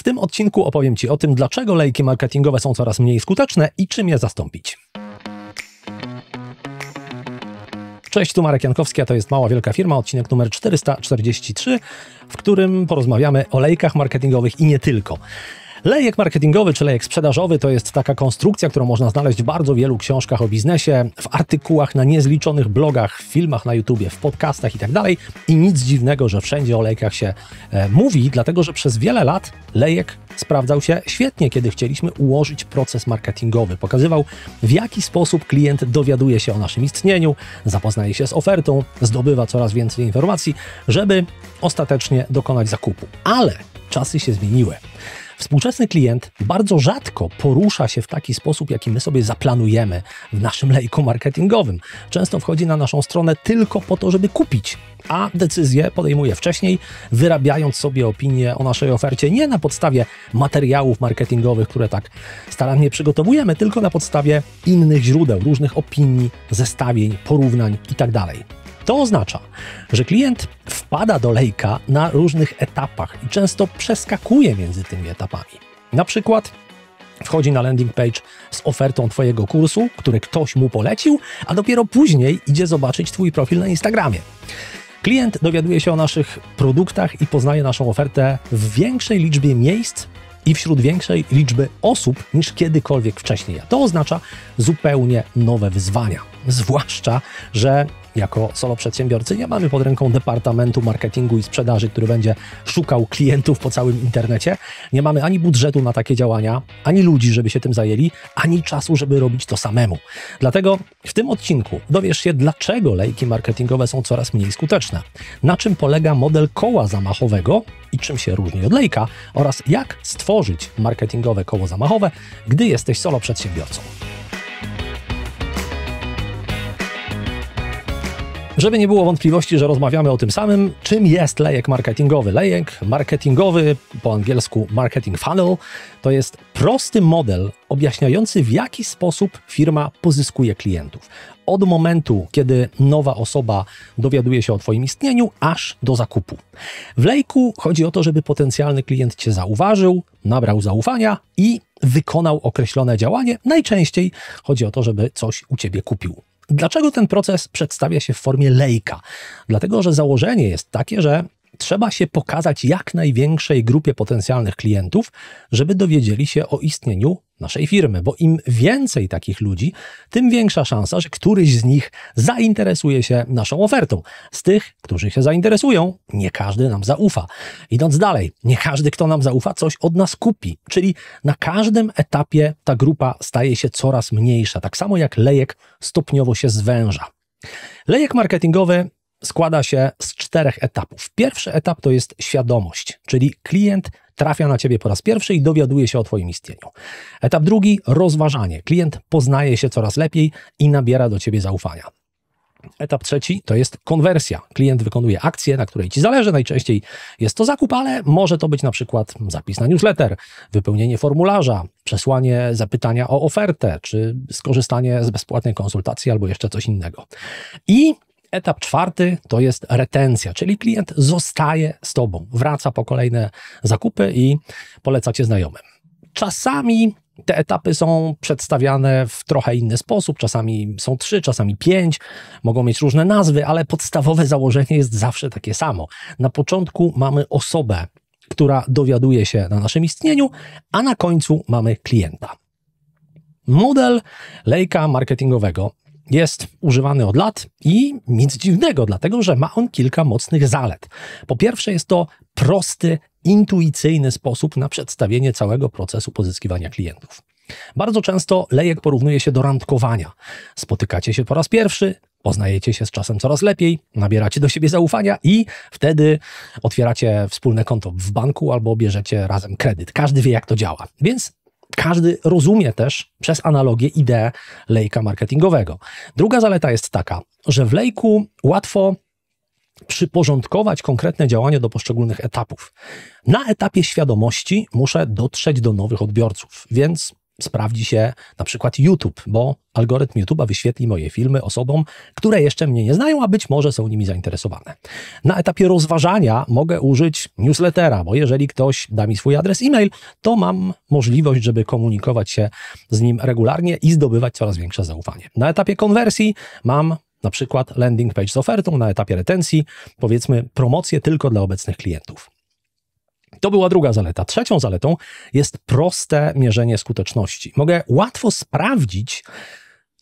W tym odcinku opowiem Ci o tym, dlaczego lejki marketingowe są coraz mniej skuteczne i czym je zastąpić. Cześć, tu Marek Jankowski, a to jest Mała Wielka Firma, odcinek numer 443, w którym porozmawiamy o lejkach marketingowych i nie tylko. Lejek marketingowy czy lejek sprzedażowy to jest taka konstrukcja, którą można znaleźć w bardzo wielu książkach o biznesie, w artykułach na niezliczonych blogach, w filmach na YouTubie, w podcastach itd. Tak I nic dziwnego, że wszędzie o lejkach się e, mówi, dlatego że przez wiele lat lejek sprawdzał się świetnie, kiedy chcieliśmy ułożyć proces marketingowy. Pokazywał, w jaki sposób klient dowiaduje się o naszym istnieniu, zapoznaje się z ofertą, zdobywa coraz więcej informacji, żeby ostatecznie dokonać zakupu. Ale czasy się zmieniły. Współczesny klient bardzo rzadko porusza się w taki sposób, jaki my sobie zaplanujemy w naszym lejku marketingowym. Często wchodzi na naszą stronę tylko po to, żeby kupić, a decyzję podejmuje wcześniej, wyrabiając sobie opinię o naszej ofercie nie na podstawie materiałów marketingowych, które tak starannie przygotowujemy, tylko na podstawie innych źródeł, różnych opinii, zestawień, porównań itd. Tak to oznacza, że klient wpada do lejka na różnych etapach i często przeskakuje między tymi etapami. Na przykład wchodzi na landing page z ofertą Twojego kursu, który ktoś mu polecił, a dopiero później idzie zobaczyć Twój profil na Instagramie. Klient dowiaduje się o naszych produktach i poznaje naszą ofertę w większej liczbie miejsc i wśród większej liczby osób niż kiedykolwiek wcześniej. A to oznacza zupełnie nowe wyzwania. Zwłaszcza, że jako solo przedsiębiorcy nie mamy pod ręką departamentu marketingu i sprzedaży, który będzie szukał klientów po całym internecie. Nie mamy ani budżetu na takie działania, ani ludzi, żeby się tym zajęli, ani czasu, żeby robić to samemu. Dlatego w tym odcinku dowiesz się, dlaczego lejki marketingowe są coraz mniej skuteczne, na czym polega model koła zamachowego i czym się różni od lejka oraz jak stworzyć marketingowe koło zamachowe, gdy jesteś solo przedsiębiorcą. Żeby nie było wątpliwości, że rozmawiamy o tym samym, czym jest lejek marketingowy. Lejek marketingowy, po angielsku marketing funnel, to jest prosty model objaśniający, w jaki sposób firma pozyskuje klientów. Od momentu, kiedy nowa osoba dowiaduje się o Twoim istnieniu, aż do zakupu. W lejku chodzi o to, żeby potencjalny klient Cię zauważył, nabrał zaufania i wykonał określone działanie. Najczęściej chodzi o to, żeby coś u Ciebie kupił. Dlaczego ten proces przedstawia się w formie lejka? Dlatego, że założenie jest takie, że trzeba się pokazać jak największej grupie potencjalnych klientów, żeby dowiedzieli się o istnieniu naszej firmy, bo im więcej takich ludzi, tym większa szansa, że któryś z nich zainteresuje się naszą ofertą. Z tych, którzy się zainteresują, nie każdy nam zaufa. Idąc dalej, nie każdy, kto nam zaufa, coś od nas kupi, czyli na każdym etapie ta grupa staje się coraz mniejsza, tak samo jak lejek stopniowo się zwęża. Lejek marketingowy składa się z czterech etapów. Pierwszy etap to jest świadomość, czyli klient trafia na ciebie po raz pierwszy i dowiaduje się o twoim istnieniu. Etap drugi rozważanie. Klient poznaje się coraz lepiej i nabiera do ciebie zaufania. Etap trzeci to jest konwersja. Klient wykonuje akcję, na której ci zależy. Najczęściej jest to zakup, ale może to być na przykład zapis na newsletter, wypełnienie formularza, przesłanie zapytania o ofertę, czy skorzystanie z bezpłatnej konsultacji albo jeszcze coś innego. I Etap czwarty to jest retencja, czyli klient zostaje z tobą, wraca po kolejne zakupy i poleca cię znajomym. Czasami te etapy są przedstawiane w trochę inny sposób. Czasami są trzy, czasami pięć, mogą mieć różne nazwy, ale podstawowe założenie jest zawsze takie samo. Na początku mamy osobę, która dowiaduje się na naszym istnieniu, a na końcu mamy klienta. Model lejka marketingowego jest używany od lat i nic dziwnego, dlatego że ma on kilka mocnych zalet. Po pierwsze, jest to prosty, intuicyjny sposób na przedstawienie całego procesu pozyskiwania klientów. Bardzo często lejek porównuje się do randkowania. Spotykacie się po raz pierwszy, poznajecie się z czasem coraz lepiej, nabieracie do siebie zaufania i wtedy otwieracie wspólne konto w banku albo bierzecie razem kredyt. Każdy wie, jak to działa. Więc każdy rozumie też przez analogię ideę lejka marketingowego. Druga zaleta jest taka, że w lejku łatwo przyporządkować konkretne działania do poszczególnych etapów. Na etapie świadomości muszę dotrzeć do nowych odbiorców, więc sprawdzi się na przykład YouTube, bo algorytm YouTube'a wyświetli moje filmy osobom, które jeszcze mnie nie znają, a być może są nimi zainteresowane. Na etapie rozważania mogę użyć newslettera, bo jeżeli ktoś da mi swój adres e-mail, to mam możliwość, żeby komunikować się z nim regularnie i zdobywać coraz większe zaufanie. Na etapie konwersji mam na przykład landing page z ofertą, na etapie retencji powiedzmy promocję tylko dla obecnych klientów. To była druga zaleta. Trzecią zaletą jest proste mierzenie skuteczności. Mogę łatwo sprawdzić,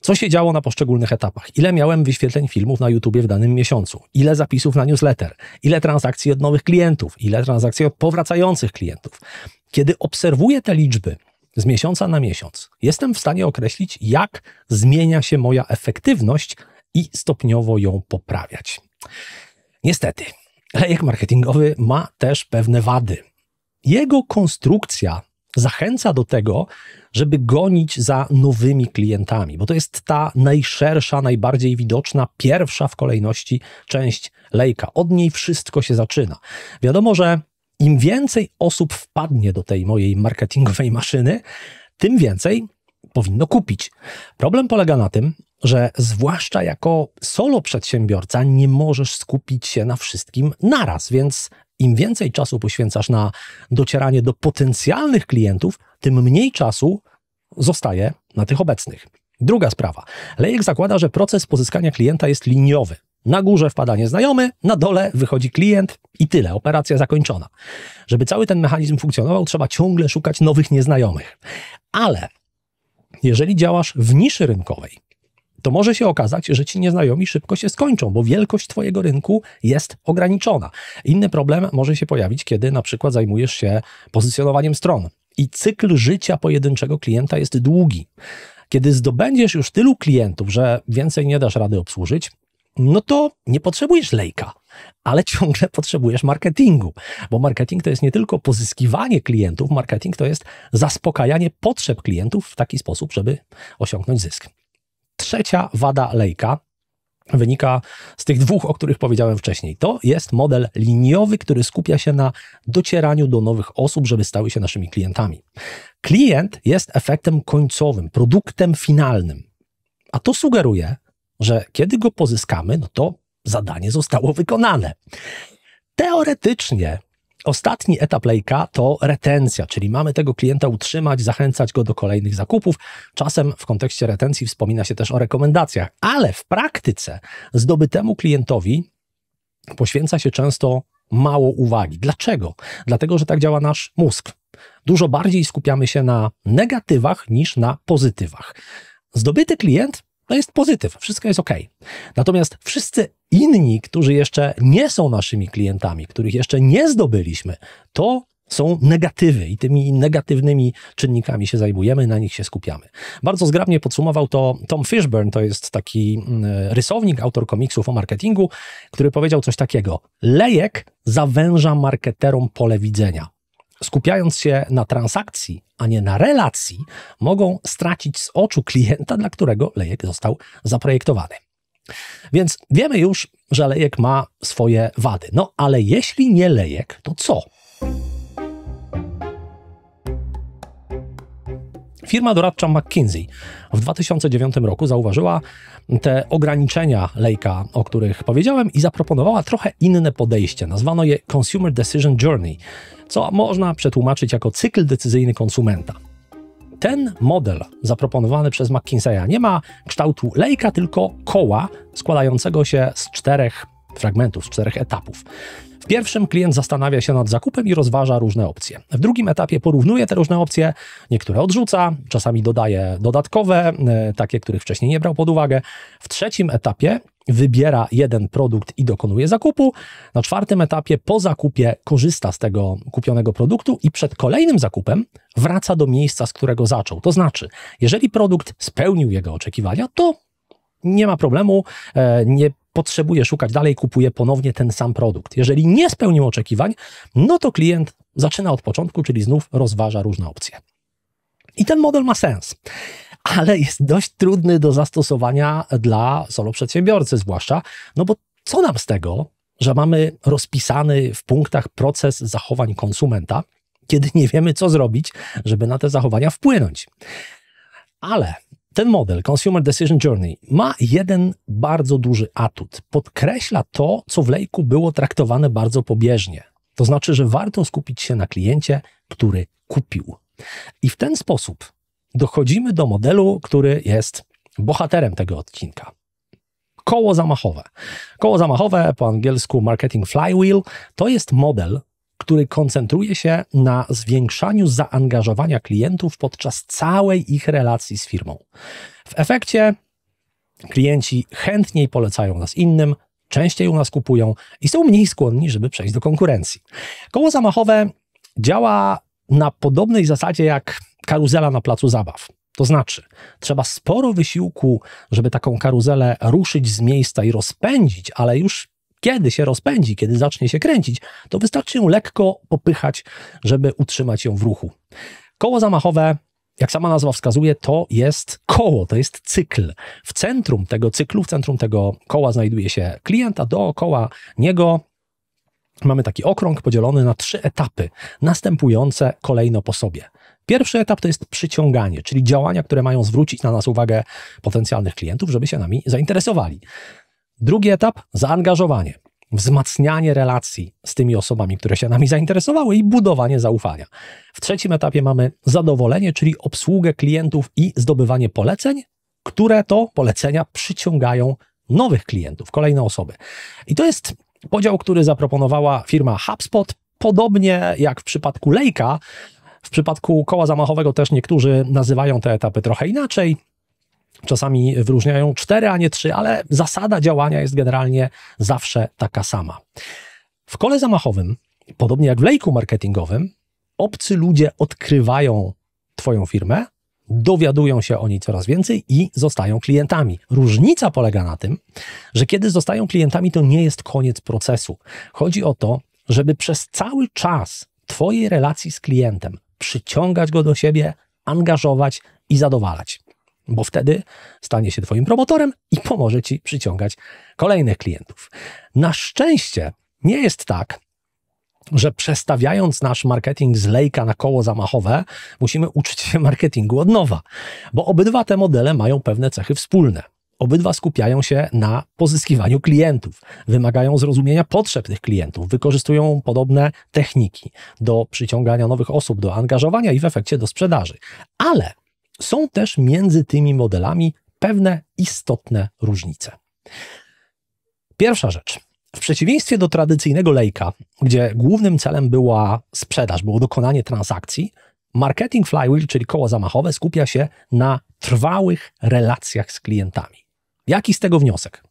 co się działo na poszczególnych etapach? Ile miałem wyświetleń filmów na YouTube w danym miesiącu? Ile zapisów na newsletter? Ile transakcji od nowych klientów? Ile transakcji od powracających klientów? Kiedy obserwuję te liczby z miesiąca na miesiąc, jestem w stanie określić, jak zmienia się moja efektywność i stopniowo ją poprawiać. Niestety, Lejek marketingowy ma też pewne wady. Jego konstrukcja zachęca do tego, żeby gonić za nowymi klientami, bo to jest ta najszersza, najbardziej widoczna, pierwsza w kolejności część lejka. Od niej wszystko się zaczyna. Wiadomo, że im więcej osób wpadnie do tej mojej marketingowej maszyny, tym więcej powinno kupić. Problem polega na tym, że zwłaszcza jako solo przedsiębiorca nie możesz skupić się na wszystkim naraz, więc im więcej czasu poświęcasz na docieranie do potencjalnych klientów, tym mniej czasu zostaje na tych obecnych. Druga sprawa. Lejek zakłada, że proces pozyskania klienta jest liniowy. Na górze wpada nieznajomy, na dole wychodzi klient i tyle, operacja zakończona. Żeby cały ten mechanizm funkcjonował, trzeba ciągle szukać nowych nieznajomych. Ale jeżeli działasz w niszy rynkowej, to może się okazać, że ci nieznajomi szybko się skończą, bo wielkość Twojego rynku jest ograniczona. Inny problem może się pojawić, kiedy na przykład zajmujesz się pozycjonowaniem stron i cykl życia pojedynczego klienta jest długi. Kiedy zdobędziesz już tylu klientów, że więcej nie dasz rady obsłużyć, no to nie potrzebujesz lejka, ale ciągle potrzebujesz marketingu, bo marketing to jest nie tylko pozyskiwanie klientów, marketing to jest zaspokajanie potrzeb klientów w taki sposób, żeby osiągnąć zysk. Trzecia wada lejka wynika z tych dwóch, o których powiedziałem wcześniej. To jest model liniowy, który skupia się na docieraniu do nowych osób, żeby stały się naszymi klientami. Klient jest efektem końcowym, produktem finalnym. A to sugeruje, że kiedy go pozyskamy, no to zadanie zostało wykonane. Teoretycznie ostatni etap lejka to retencja, czyli mamy tego klienta utrzymać, zachęcać go do kolejnych zakupów. Czasem w kontekście retencji wspomina się też o rekomendacjach, ale w praktyce zdobytemu klientowi poświęca się często mało uwagi. Dlaczego? Dlatego, że tak działa nasz mózg. Dużo bardziej skupiamy się na negatywach niż na pozytywach. Zdobyty klient to no jest pozytyw, wszystko jest ok. Natomiast wszyscy inni, którzy jeszcze nie są naszymi klientami, których jeszcze nie zdobyliśmy, to są negatywy i tymi negatywnymi czynnikami się zajmujemy, na nich się skupiamy. Bardzo zgrabnie podsumował to Tom Fishburne, to jest taki mm, rysownik, autor komiksów o marketingu, który powiedział coś takiego: Lejek zawęża marketerom pole widzenia skupiając się na transakcji, a nie na relacji, mogą stracić z oczu klienta, dla którego lejek został zaprojektowany. Więc wiemy już, że lejek ma swoje wady. No ale jeśli nie lejek, to co? Firma doradcza McKinsey w 2009 roku zauważyła te ograniczenia Lejka, o których powiedziałem, i zaproponowała trochę inne podejście. Nazwano je Consumer Decision Journey, co można przetłumaczyć jako cykl decyzyjny konsumenta. Ten model zaproponowany przez McKinseya nie ma kształtu lejka, tylko koła składającego się z czterech fragmentów, z czterech etapów. W pierwszym klient zastanawia się nad zakupem i rozważa różne opcje. W drugim etapie porównuje te różne opcje, niektóre odrzuca, czasami dodaje dodatkowe, e, takie, których wcześniej nie brał pod uwagę. W trzecim etapie wybiera jeden produkt i dokonuje zakupu. Na czwartym etapie po zakupie korzysta z tego kupionego produktu i przed kolejnym zakupem wraca do miejsca, z którego zaczął. To znaczy, jeżeli produkt spełnił jego oczekiwania, to nie ma problemu, e, nie potrzebuje szukać dalej, kupuje ponownie ten sam produkt. Jeżeli nie spełnił oczekiwań, no to klient zaczyna od początku, czyli znów rozważa różne opcje. I ten model ma sens, ale jest dość trudny do zastosowania dla solo przedsiębiorcy, zwłaszcza, no bo co nam z tego, że mamy rozpisany w punktach proces zachowań konsumenta, kiedy nie wiemy, co zrobić, żeby na te zachowania wpłynąć. Ale ten model Consumer Decision Journey ma jeden bardzo duży atut. Podkreśla to, co w lejku było traktowane bardzo pobieżnie. To znaczy, że warto skupić się na kliencie, który kupił. I w ten sposób dochodzimy do modelu, który jest bohaterem tego odcinka. Koło zamachowe. Koło zamachowe, po angielsku marketing flywheel, to jest model, który koncentruje się na zwiększaniu zaangażowania klientów podczas całej ich relacji z firmą. W efekcie klienci chętniej polecają nas innym, częściej u nas kupują i są mniej skłonni, żeby przejść do konkurencji. Koło zamachowe działa na podobnej zasadzie jak karuzela na placu zabaw. To znaczy, trzeba sporo wysiłku, żeby taką karuzelę ruszyć z miejsca i rozpędzić, ale już kiedy się rozpędzi, kiedy zacznie się kręcić, to wystarczy ją lekko popychać, żeby utrzymać ją w ruchu. Koło zamachowe jak sama nazwa wskazuje, to jest koło, to jest cykl. W centrum tego cyklu, w centrum tego koła znajduje się klient, a dookoła niego mamy taki okrąg podzielony na trzy etapy, następujące kolejno po sobie. Pierwszy etap to jest przyciąganie, czyli działania, które mają zwrócić na nas uwagę potencjalnych klientów, żeby się nami zainteresowali. Drugi etap zaangażowanie, wzmacnianie relacji z tymi osobami, które się nami zainteresowały i budowanie zaufania. W trzecim etapie mamy zadowolenie, czyli obsługę klientów i zdobywanie poleceń, które to polecenia przyciągają nowych klientów, kolejne osoby. I to jest podział, który zaproponowała firma HubSpot. Podobnie jak w przypadku Lejka, w przypadku koła zamachowego też niektórzy nazywają te etapy trochę inaczej czasami wyróżniają cztery, a nie trzy, ale zasada działania jest generalnie zawsze taka sama. W kole zamachowym, podobnie jak w lejku marketingowym, obcy ludzie odkrywają Twoją firmę, dowiadują się o niej coraz więcej i zostają klientami. Różnica polega na tym, że kiedy zostają klientami, to nie jest koniec procesu. Chodzi o to, żeby przez cały czas Twojej relacji z klientem przyciągać go do siebie, angażować i zadowalać bo wtedy stanie się Twoim promotorem i pomoże Ci przyciągać kolejnych klientów. Na szczęście nie jest tak, że przestawiając nasz marketing z lejka na koło zamachowe, musimy uczyć się marketingu od nowa, bo obydwa te modele mają pewne cechy wspólne. Obydwa skupiają się na pozyskiwaniu klientów, wymagają zrozumienia potrzeb tych klientów, wykorzystują podobne techniki do przyciągania nowych osób, do angażowania i w efekcie do sprzedaży. Ale są też między tymi modelami pewne istotne różnice. Pierwsza rzecz. W przeciwieństwie do tradycyjnego lejka, gdzie głównym celem była sprzedaż, było dokonanie transakcji, marketing flywheel, czyli koło zamachowe, skupia się na trwałych relacjach z klientami. Jaki z tego wniosek?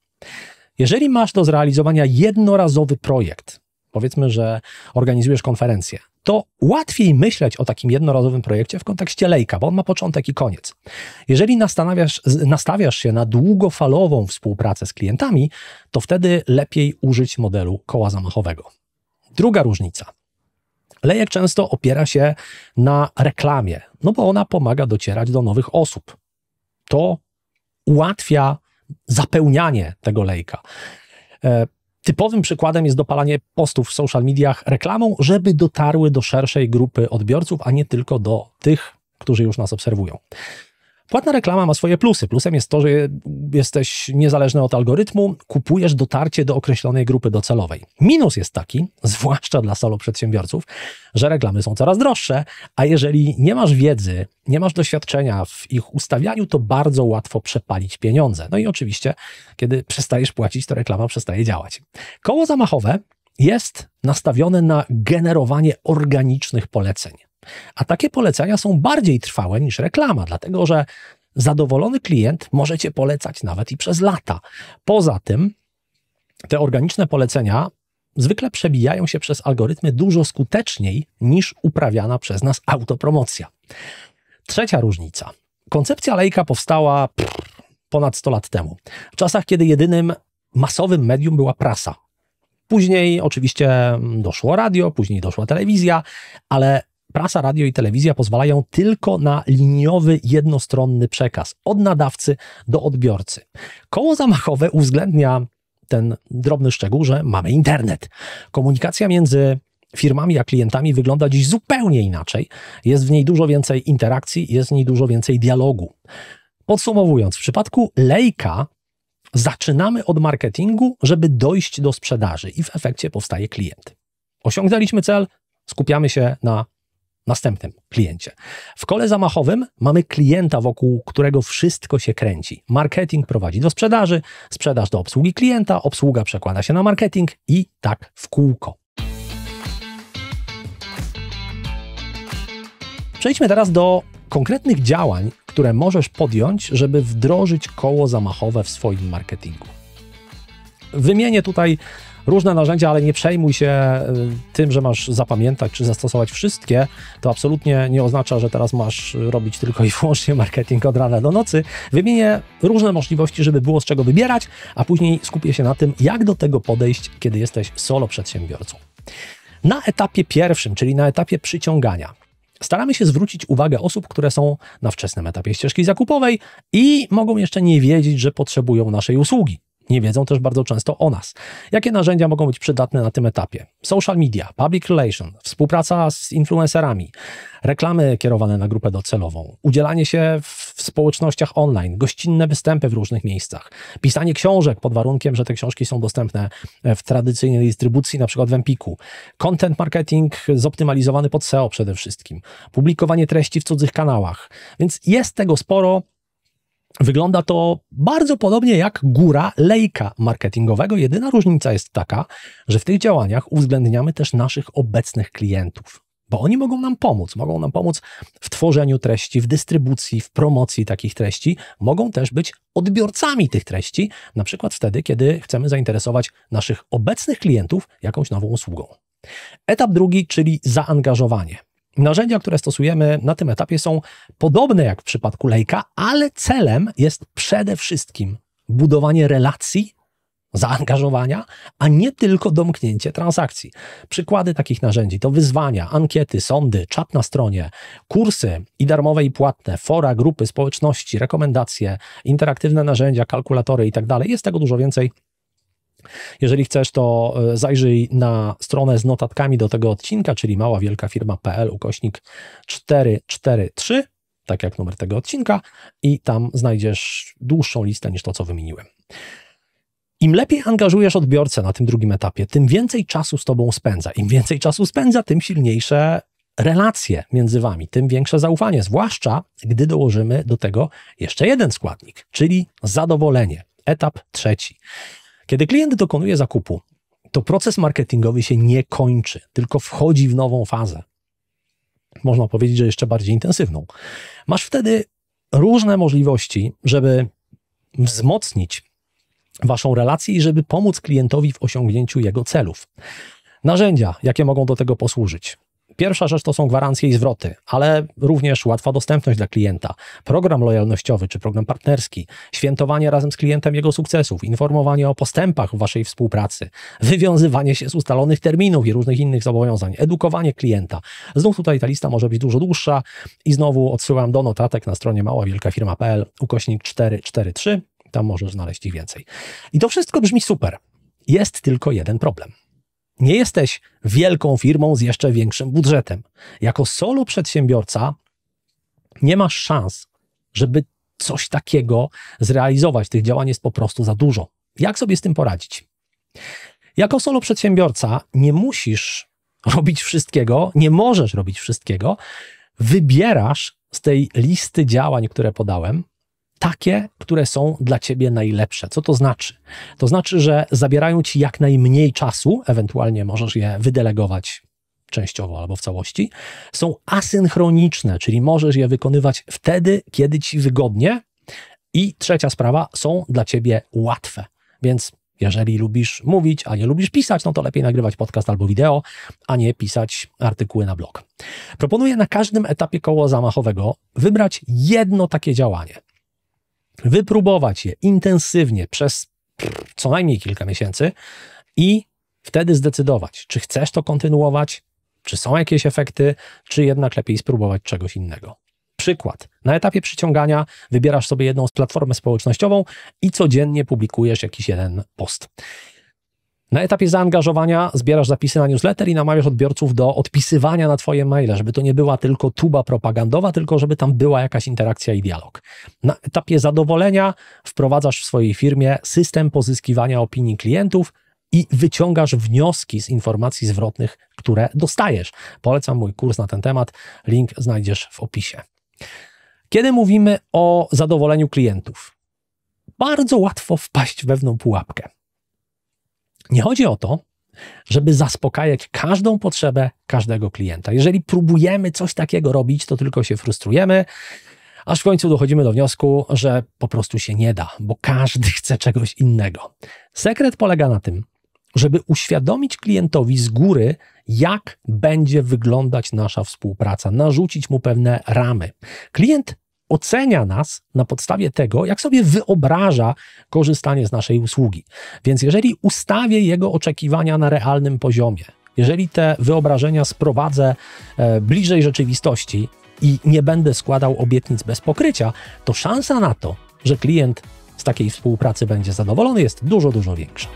Jeżeli masz do zrealizowania jednorazowy projekt, powiedzmy, że organizujesz konferencję, to łatwiej myśleć o takim jednorazowym projekcie w kontekście lejka, bo on ma początek i koniec. Jeżeli nastawiasz, się na długofalową współpracę z klientami, to wtedy lepiej użyć modelu koła zamachowego. Druga różnica. Lejek często opiera się na reklamie, no bo ona pomaga docierać do nowych osób. To ułatwia zapełnianie tego lejka. E, Typowym przykładem jest dopalanie postów w social mediach reklamą, żeby dotarły do szerszej grupy odbiorców, a nie tylko do tych, którzy już nas obserwują. Płatna reklama ma swoje plusy. Plusem jest to, że jesteś niezależny od algorytmu, kupujesz dotarcie do określonej grupy docelowej. Minus jest taki, zwłaszcza dla solo przedsiębiorców, że reklamy są coraz droższe, a jeżeli nie masz wiedzy, nie masz doświadczenia w ich ustawianiu, to bardzo łatwo przepalić pieniądze. No i oczywiście, kiedy przestajesz płacić, to reklama przestaje działać. Koło zamachowe jest nastawione na generowanie organicznych poleceń. A takie polecenia są bardziej trwałe niż reklama, dlatego że zadowolony klient może Cię polecać nawet i przez lata. Poza tym te organiczne polecenia zwykle przebijają się przez algorytmy dużo skuteczniej niż uprawiana przez nas autopromocja. Trzecia różnica. Koncepcja lejka powstała ponad 100 lat temu, w czasach, kiedy jedynym masowym medium była prasa. Później oczywiście doszło radio, później doszła telewizja, ale prasa, radio i telewizja pozwalają tylko na liniowy, jednostronny przekaz od nadawcy do odbiorcy. Koło zamachowe uwzględnia ten drobny szczegół, że mamy internet. Komunikacja między firmami a klientami wygląda dziś zupełnie inaczej. Jest w niej dużo więcej interakcji, jest w niej dużo więcej dialogu. Podsumowując, w przypadku lejka zaczynamy od marketingu, żeby dojść do sprzedaży i w efekcie powstaje klient. Osiągnęliśmy cel, skupiamy się na następnym kliencie. W kole zamachowym mamy klienta, wokół którego wszystko się kręci. Marketing prowadzi do sprzedaży, sprzedaż do obsługi klienta, obsługa przekłada się na marketing i tak w kółko. Przejdźmy teraz do konkretnych działań, które możesz podjąć, żeby wdrożyć koło zamachowe w swoim marketingu. Wymienię tutaj różne narzędzia, ale nie przejmuj się y, tym, że masz zapamiętać czy zastosować wszystkie. To absolutnie nie oznacza, że teraz masz robić tylko i wyłącznie marketing od rana do nocy. Wymienię różne możliwości, żeby było z czego wybierać, a później skupię się na tym, jak do tego podejść, kiedy jesteś solo przedsiębiorcą. Na etapie pierwszym, czyli na etapie przyciągania, staramy się zwrócić uwagę osób, które są na wczesnym etapie ścieżki zakupowej i mogą jeszcze nie wiedzieć, że potrzebują naszej usługi nie wiedzą też bardzo często o nas. Jakie narzędzia mogą być przydatne na tym etapie? Social media, public relations, współpraca z influencerami, reklamy kierowane na grupę docelową, udzielanie się w społecznościach online, gościnne występy w różnych miejscach, pisanie książek pod warunkiem, że te książki są dostępne w tradycyjnej dystrybucji, na przykład w Empiku, content marketing zoptymalizowany pod SEO przede wszystkim, publikowanie treści w cudzych kanałach. Więc jest tego sporo, Wygląda to bardzo podobnie jak góra lejka marketingowego. Jedyna różnica jest taka, że w tych działaniach uwzględniamy też naszych obecnych klientów, bo oni mogą nam pomóc. Mogą nam pomóc w tworzeniu treści, w dystrybucji, w promocji takich treści. Mogą też być odbiorcami tych treści, na przykład wtedy, kiedy chcemy zainteresować naszych obecnych klientów jakąś nową usługą. Etap drugi, czyli zaangażowanie. Narzędzia, które stosujemy na tym etapie są podobne jak w przypadku lejka, ale celem jest przede wszystkim budowanie relacji, zaangażowania, a nie tylko domknięcie transakcji. Przykłady takich narzędzi to wyzwania, ankiety, sądy, czat na stronie, kursy i darmowe i płatne, fora, grupy społeczności, rekomendacje, interaktywne narzędzia, kalkulatory itd. Tak jest tego dużo więcej jeżeli chcesz, to e, zajrzyj na stronę z notatkami do tego odcinka, czyli maławielkafirma.pl ukośnik 443, tak jak numer tego odcinka, i tam znajdziesz dłuższą listę niż to, co wymieniłem. Im lepiej angażujesz odbiorcę na tym drugim etapie, tym więcej czasu z tobą spędza. Im więcej czasu spędza, tym silniejsze relacje między wami, tym większe zaufanie, zwłaszcza gdy dołożymy do tego jeszcze jeden składnik, czyli zadowolenie. Etap trzeci. Kiedy klient dokonuje zakupu, to proces marketingowy się nie kończy, tylko wchodzi w nową fazę. Można powiedzieć, że jeszcze bardziej intensywną. Masz wtedy różne możliwości, żeby wzmocnić Waszą relację i żeby pomóc klientowi w osiągnięciu jego celów. Narzędzia, jakie mogą do tego posłużyć. Pierwsza rzecz to są gwarancje i zwroty, ale również łatwa dostępność dla klienta, program lojalnościowy czy program partnerski, świętowanie razem z klientem jego sukcesów, informowanie o postępach w waszej współpracy, wywiązywanie się z ustalonych terminów i różnych innych zobowiązań, edukowanie klienta. Znów tutaj ta lista może być dużo dłuższa i znowu odsyłam do notatek na stronie maławielkafirma.pl ukośnik 443. Tam możesz znaleźć ich więcej. I to wszystko brzmi super. Jest tylko jeden problem. Nie jesteś wielką firmą z jeszcze większym budżetem. Jako solo przedsiębiorca nie masz szans, żeby coś takiego zrealizować. Tych działań jest po prostu za dużo. Jak sobie z tym poradzić? Jako solo przedsiębiorca nie musisz robić wszystkiego, nie możesz robić wszystkiego. Wybierasz z tej listy działań, które podałem, takie, które są dla ciebie najlepsze. Co to znaczy? To znaczy, że zabierają ci jak najmniej czasu, ewentualnie możesz je wydelegować częściowo albo w całości. Są asynchroniczne, czyli możesz je wykonywać wtedy, kiedy ci wygodnie. I trzecia sprawa, są dla ciebie łatwe. Więc jeżeli lubisz mówić, a nie lubisz pisać, no to lepiej nagrywać podcast albo wideo, a nie pisać artykuły na blog. Proponuję na każdym etapie koło zamachowego wybrać jedno takie działanie wypróbować je intensywnie przez co najmniej kilka miesięcy i wtedy zdecydować, czy chcesz to kontynuować, czy są jakieś efekty, czy jednak lepiej spróbować czegoś innego. Przykład. Na etapie przyciągania wybierasz sobie jedną platformę społecznościową i codziennie publikujesz jakiś jeden post. Na etapie zaangażowania zbierasz zapisy na newsletter i namawiasz odbiorców do odpisywania na Twoje maile, żeby to nie była tylko tuba propagandowa, tylko żeby tam była jakaś interakcja i dialog. Na etapie zadowolenia wprowadzasz w swojej firmie system pozyskiwania opinii klientów i wyciągasz wnioski z informacji zwrotnych, które dostajesz. Polecam mój kurs na ten temat, link znajdziesz w opisie. Kiedy mówimy o zadowoleniu klientów, bardzo łatwo wpaść w pewną pułapkę. Nie chodzi o to, żeby zaspokajać każdą potrzebę każdego klienta. Jeżeli próbujemy coś takiego robić, to tylko się frustrujemy, aż w końcu dochodzimy do wniosku, że po prostu się nie da, bo każdy chce czegoś innego. Sekret polega na tym, żeby uświadomić klientowi z góry, jak będzie wyglądać nasza współpraca, narzucić mu pewne ramy. Klient ocenia nas na podstawie tego, jak sobie wyobraża korzystanie z naszej usługi. Więc jeżeli ustawię jego oczekiwania na realnym poziomie, jeżeli te wyobrażenia sprowadzę e, bliżej rzeczywistości i nie będę składał obietnic bez pokrycia, to szansa na to, że klient z takiej współpracy będzie zadowolony, jest dużo, dużo większa.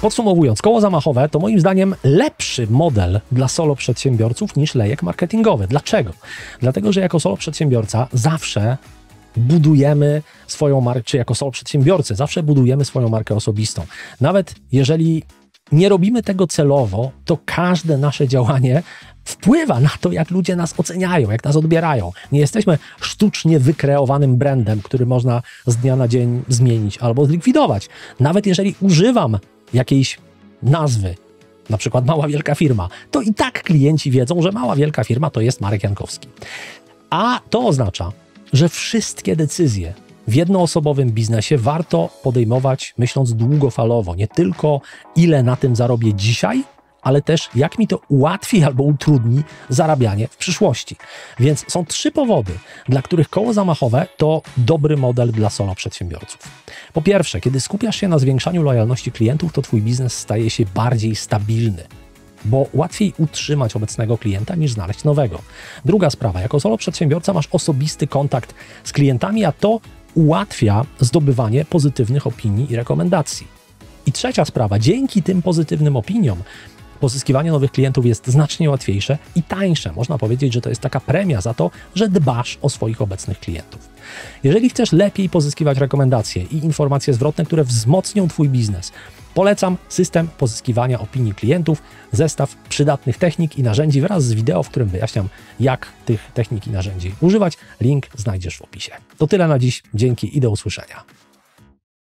Podsumowując, koło zamachowe to moim zdaniem lepszy model dla solo przedsiębiorców niż lejek marketingowy. Dlaczego? Dlatego, że jako solo przedsiębiorca zawsze budujemy swoją markę, czy jako solo przedsiębiorcy zawsze budujemy swoją markę osobistą. Nawet jeżeli nie robimy tego celowo, to każde nasze działanie wpływa na to, jak ludzie nas oceniają, jak nas odbierają. Nie jesteśmy sztucznie wykreowanym brandem, który można z dnia na dzień zmienić albo zlikwidować. Nawet jeżeli używam jakiejś nazwy, na przykład mała wielka firma, to i tak klienci wiedzą, że mała wielka firma to jest Marek Jankowski. A to oznacza, że wszystkie decyzje w jednoosobowym biznesie warto podejmować myśląc długofalowo, nie tylko ile na tym zarobię dzisiaj, ale też jak mi to ułatwi albo utrudni zarabianie w przyszłości. Więc są trzy powody, dla których koło zamachowe to dobry model dla solo przedsiębiorców. Po pierwsze, kiedy skupiasz się na zwiększaniu lojalności klientów, to twój biznes staje się bardziej stabilny bo łatwiej utrzymać obecnego klienta niż znaleźć nowego. Druga sprawa, jako solo przedsiębiorca masz osobisty kontakt z klientami, a to ułatwia zdobywanie pozytywnych opinii i rekomendacji. I trzecia sprawa, dzięki tym pozytywnym opiniom pozyskiwanie nowych klientów jest znacznie łatwiejsze i tańsze. Można powiedzieć, że to jest taka premia za to, że dbasz o swoich obecnych klientów. Jeżeli chcesz lepiej pozyskiwać rekomendacje i informacje zwrotne, które wzmocnią Twój biznes, Polecam system pozyskiwania opinii klientów, zestaw przydatnych technik i narzędzi wraz z wideo, w którym wyjaśniam, jak tych technik i narzędzi używać. Link znajdziesz w opisie. To tyle na dziś. Dzięki i do usłyszenia.